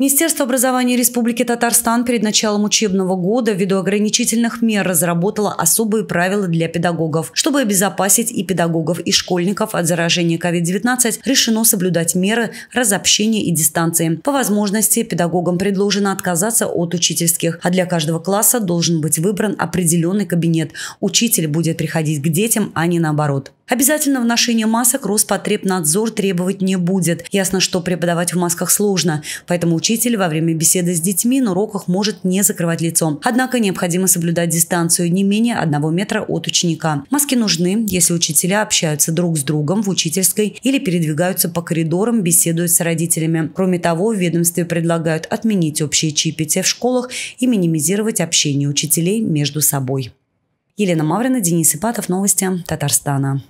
Министерство образования Республики Татарстан перед началом учебного года ввиду ограничительных мер разработало особые правила для педагогов. Чтобы обезопасить и педагогов, и школьников от заражения COVID-19, решено соблюдать меры разобщения и дистанции. По возможности педагогам предложено отказаться от учительских, а для каждого класса должен быть выбран определенный кабинет. Учитель будет приходить к детям, а не наоборот. Обязательно в ношении масок Роспотребнадзор требовать не будет. Ясно, что преподавать в масках сложно, поэтому учитель во время беседы с детьми на уроках может не закрывать лицо. Однако необходимо соблюдать дистанцию не менее одного метра от ученика. Маски нужны, если учителя общаются друг с другом в учительской или передвигаются по коридорам, беседуют с родителями. Кроме того, в ведомстве предлагают отменить общие чаепития в школах и минимизировать общение учителей между собой. Елена Маврина, Денис Ипатов, новости Татарстана.